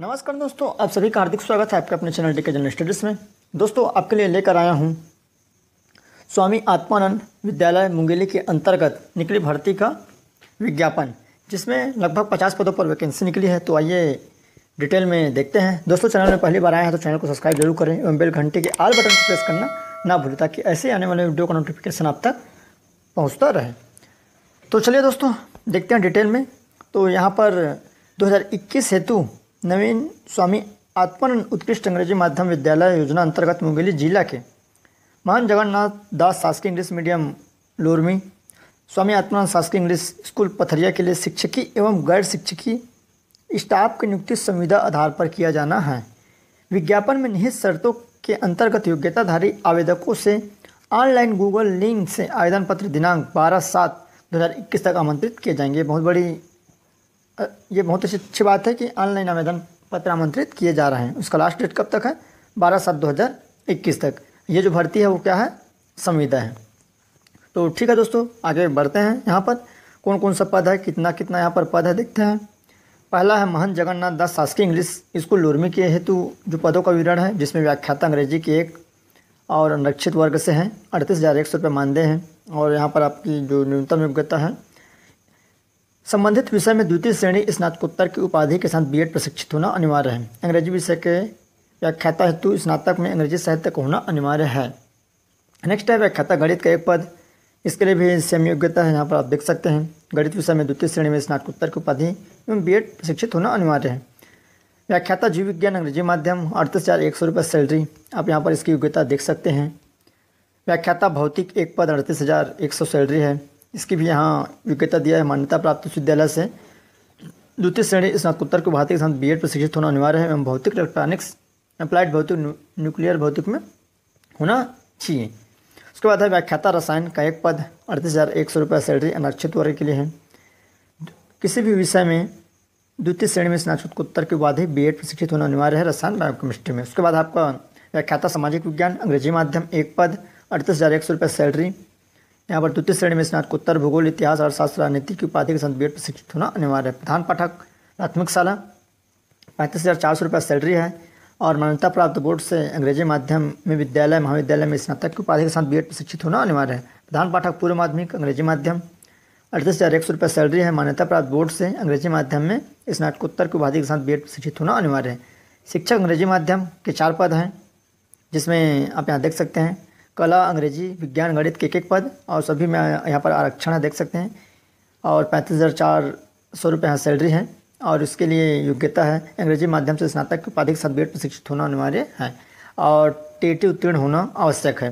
नमस्कार दोस्तों आप सभी का हार्दिक स्वागत है आपके अपने channel D K general studies में दोस्तों आपके लिए लेकर आया हूँ स्वामी आत्मानंद विद्यालय मुंगेली के अंतर्गत निकली भर्ती का विज्ञापन जिसमें लगभग पचास पदों पर वैकेंसी निकली है तो आइए डिटेल में देखते हैं दोस्तों चैनल में पहली बार आए हैं तो चैनल को सब्सक्राइब जरूर करें एवं बेल घंटे के आल बटन को प्रेस करना ना भूलें ताकि ऐसे आने वाले वीडियो का नोटिफिकेशन आप तक पहुँचता रहे तो चलिए दोस्तों देखते हैं डिटेल में तो यहाँ पर दो हेतु नवीन स्वामी आत्मन उत्कृष्ट अंग्रेजी माध्यम विद्यालय योजना अंतर्गत मुंगेली जिला के महान जगन्नाथ दास शासकीय इंग्लिश मीडियम लोरमी स्वामी आत्मानंद शासकीय इंग्लिश स्कूल पथरिया के लिए शिक्षकी एवं गैर शिक्षकी स्टाफ की नियुक्ति संविदा आधार पर किया जाना है विज्ञापन में निहित शर्तों के अंतर्गत योग्यताधारी आवेदकों से ऑनलाइन गूगल लिंक से आवेदन पत्र दिनांक बारह सात दो हज़ार इक्कीस तक आमंत्रित किए जाएंगे बहुत बड़ी ये बहुत ही अच्छी बात है कि ऑनलाइन आवेदन पत्र आमंत्रित किए जा रहे हैं उसका लास्ट डेट कब तक है बारह सात दो हज़ार इक्कीस तक ये जो भर्ती है वो क्या है संविदा है तो ठीक है दोस्तों आगे बढ़ते हैं यहाँ पर कौन कौन सा पद है कितना कितना यहाँ पर पद है देखते हैं पहला है महंत जगन्नाथ दास शासकीय इंग्लिश स्कूल लोरमी के हेतु जो पदों का विवरण है जिसमें व्याख्याता अंग्रेजी के एक और अनरक्षित वर्ग से हैं अड़तीस हज़ार एक सौ रुपये मानदेय हैं और यहाँ पर आपकी जो न्यूनतम योग्यता है संबंधित विषय में द्वितीय श्रेणी स्नातकोत्तर की उपाधि के साथ बीएड प्रशिक्षित होना अनिवार्य है अंग्रेजी विषय के व्याख्याता हेतु स्नातक में अंग्रेजी साहित्य का होना अनिवार्य है नेक्स्ट है व्याख्याता गणित का एक पद इसके लिए भी सेम योग्यता है यहाँ पर आप देख सकते हैं गणित विषय में द्वितीय श्रेणी में स्नातकोत्तर की उपाधि एवं बी प्रशिक्षित होना अनिवार्य है व्याख्याता जीव विज्ञान अंग्रेजी माध्यम अड़तीस हज़ार एक सौ रुपये सैलरी आप यहाँ पर इसकी योग्यता देख सकते हैं व्याख्याता भौतिक एक पद अड़तीस हज़ार एक सौ सैलरी है इसकी भी यहाँ योग्यता दिया है मान्यता प्राप्त विश्वविद्यालय से द्वितीय श्रेणी स्नातकोत्तर को भारतीय के साथ बी एड प्रशिक्षित होना अनिवार्य है एवं भौतिक इलेक्ट्रॉनिक्स अप्लाइड भौतिक न्यूक्लियर भौतिक में होना चाहिए उसके बाद है व्याख्याता रसायन का एक पद अड़तीस हज़ार एक सौ रुपये सैलरी अनारक्षित वर्ग के लिए है किसी भी विषय में द्वितीय श्रेणी में स्नातकोत्तर के बाद ही बी एड प्रशिक्षित होना अनिवार्य है रसायन बायोकेमिस्ट्री में उसके बाद आपका व्याख्याता सामाजिक विज्ञान अंग्रेजी माध्यम एक पद अड़तीस हज़ार एक सौ रुपये सैलरी यहाँ पर द्वितीय श्रेणी में स्नातकोत्तर भूगोल इतिहास और शास्त्र राजनीति की उपाधि के साथ बी प्रशिक्षित होना अनिवार्य है प्रधान पाठक प्राथमिक शाला पैंतीस हज़ार चार सौ रुपये सैलरी है और मान्यता प्राप्त बोर्ड से अंग्रेजी माध्यम में विद्यालय महाविद्यालय में स्नातक की उपाधि के साथ बी प्रशिक्षित होना अनिवार्य है प्रधान पाठक पूर्व माध्यमिक अंग्रेजी माध्यम अड़तीस हज़ार एक सौ रुपये सैलरी है मान्यता प्राप्त बोर्ड से अंग्रेजी माध्यम में स्नातकोत्तर की उपाधि के साथ बी प्रशिक्षित होना अनिवार्य है शिक्षक अंग्रेजी माध्यम के चार पद हैं जिसमें आप यहाँ देख सकते हैं कला अंग्रेजी विज्ञान गणित के एक एक पद और सभी में यहाँ पर आरक्षण है देख सकते हैं और पैंतीस हज़ार चार सौ रुपये यहाँ सैलरी है और इसके लिए योग्यता है अंग्रेजी माध्यम से स्नातक के उपाधिक साथ बी प्रशिक्षित होना अनिवार्य है और टेटी उत्तीर्ण होना आवश्यक है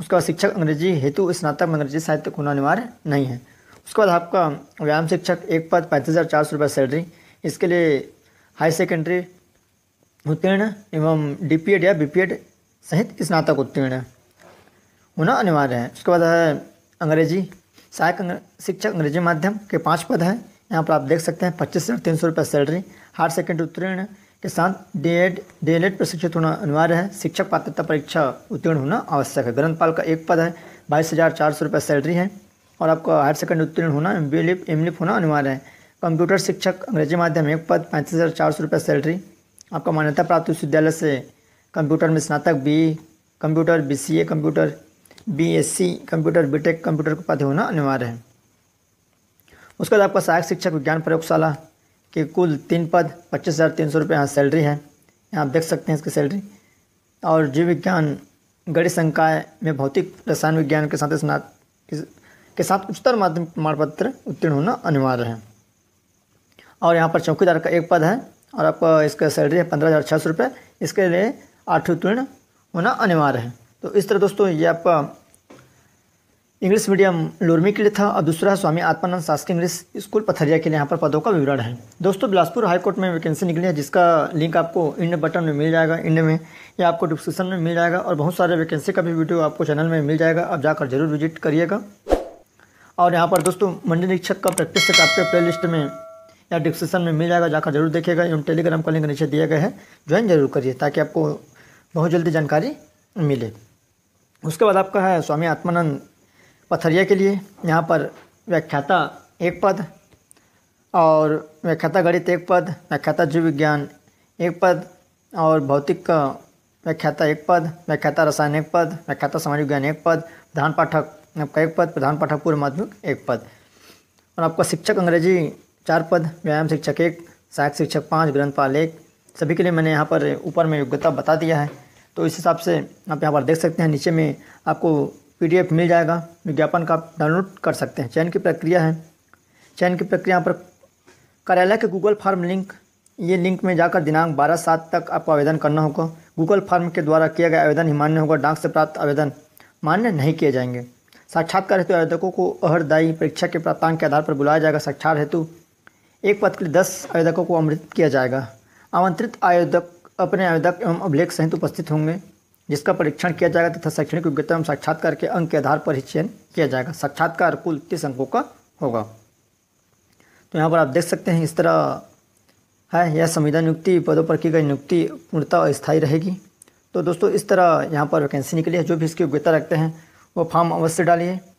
उसका शिक्षक अंग्रेजी हेतु स्नातक में अंग्रेजी साहित्य होना अनिवार्य नहीं है उसके बाद आपका व्यायाम शिक्षक एक पद पैंतीस हज़ार चार सौ रुपये सैलरी इसके लिए हाई सेकेंडरी उत्तीर्ण एवं डी या बी सहित स्नातक उत्तीर्ण है होना अनिवार्य है उसके बाद है अंग्रेजी सहायक शिक्षक अंग्रेजी माध्यम के पाँच पद हैं यहाँ पर आप देख सकते हैं पच्चीस हज़ार तीन सौ रुपये सैलरी हायर सेकेंडरी उत्तीर्ण के साथ D Ed D El Ed प्रशिक्षित होना अनिवार्य है शिक्षक पात्रता परीक्षा उत्तीर्ण होना आवश्यक है ग्रंथपाल का एक पद है बाईस हज़ार चार सौ रुपये सैलरी है और आपका हायर सेकेंडरी उत्तीर्ण होना एम बी एम लिप होना अनिवार्य है कंप्यूटर शिक्षक अंग्रेजी माध्यम एक पद पैंतीस हज़ार चार सौ रुपये सैलरी आपका मान्यता प्राप्त विश्वविद्यालय से कंप्यूटर में स्नातक B computer B C A computer BSc computer BTech computer का पद होना अनिवार्य है उसके बाद आपका सहायक शिक्षक विज्ञान प्रयोगशाला के कुल तीन पद पच्चीस हज़ार तीन सौ रुपये यहाँ सैलरी है यहाँ आप देख सकते हैं इसकी सैलरी और जीव विज्ञान गणित संकाय में भौतिक रसायन विज्ञान के साथ स्नात के साथ उच्चतर माध्यमिक प्रमाण पत्र उत्तीर्ण होना अनिवार्य है और यहाँ पर चौकीदार का एक पद है और आपका इसका सैलरी है पंद्रह हज़ार छः सौ रुपये इसके लिए आठ उत्तीर्ण होना अनिवार्य है तो इस तरह दोस्तों ये आपका इंग्लिश मीडियम लोरमी के लिए था और दूसरा स्वामी आत्मानंद शास्त्री इंग्लिश स्कूल पथरिया के लिए यहाँ पर पदों का विवरण है दोस्तों बिलासपुर हाईकोर्ट में वैकेंसी निकली है जिसका लिंक आपको इंड बटन में मिल जाएगा इंड में या आपको डिस्क्रिप्शन में मिल जाएगा और बहुत सारे वैकेंसी का भी वीडियो आपको चैनल में मिल जाएगा आप जाकर जरूर विजिट करिएगा और यहाँ पर दोस्तों मंडी निरीक्षक का प्रैक्टिस सेट आपके प्ले लिस्ट में या डिस्क्रिप्शन में मिल जाएगा जाकर जरूर देखिएगा एवं टेलीग्राम का लिंक नीचे दिया गया है ज्वाइन जरूर करिए ताकि आपको बहुत जल्दी जानकारी मिले उसके बाद आपका है स्वामी आत्मानंद पथरिया के लिए यहाँ पर व्याख्याता एक पद और व्याख्याता गणित एक पद व्याख्याता जीव विज्ञान एक पद और भौतिक का व्याख्याता एक पद व्याख्याता रसायन एक पद व्याख्याता समाज विज्ञान एक पद प्रधान पाठक आपका एक पद प्रधान पाठक पूर्व माध्यमिक एक पद और आपका शिक्षक अंग्रेजी चार पद व्यायाम शिक्षक एक सहायक शिक्षक पाँच ग्रंथपाल एक सभी के लिए मैंने यहाँ पर ऊपर में योग्यता बता दिया है तो इस हिसाब से आप यहाँ पर देख सकते हैं नीचे में आपको पीडीएफ मिल जाएगा विज्ञापन का डाउनलोड कर सकते हैं चयन की प्रक्रिया है चयन की प्रक्रिया यहाँ पर कार्यालय के गूगल फार्म लिंक ये लिंक में जाकर दिनांक बारह सात तक आपको आवेदन करना होगा गूगल फार्म के द्वारा किया गया आवेदन ही मान्य होगा डाक से प्राप्त आवेदन मान्य नहीं किए जाएंगे साक्षात्कार हेतु आवेदकों को अहरदायी परीक्षा के प्राप्तांक के आधार पर बुलाया जाएगा साक्षात हेतु एक पद के लिए दस आवेदकों को आमंत्रित किया जाएगा आमंत्रित आवेदक अपने आवेदक एवं अभिलेख सहित उपस्थित होंगे जिसका परीक्षण किया जाएगा तथा शैक्षणिक योग्यता एवं साक्षात्कार के अंक के आधार पर ही चयन किया जाएगा साक्षात्कार कुल तीस अंकों का होगा तो यहाँ पर आप देख सकते हैं इस तरह है यह संविधान नियुक्ति पदों पर की गई नियुक्ति पूर्णतः स्थायी रहेगी तो दोस्तों इस तरह यहाँ पर वैकेंसी निकली है जो भी इसकी योग्यता रखते हैं वो फॉर्म अवश्य डालिए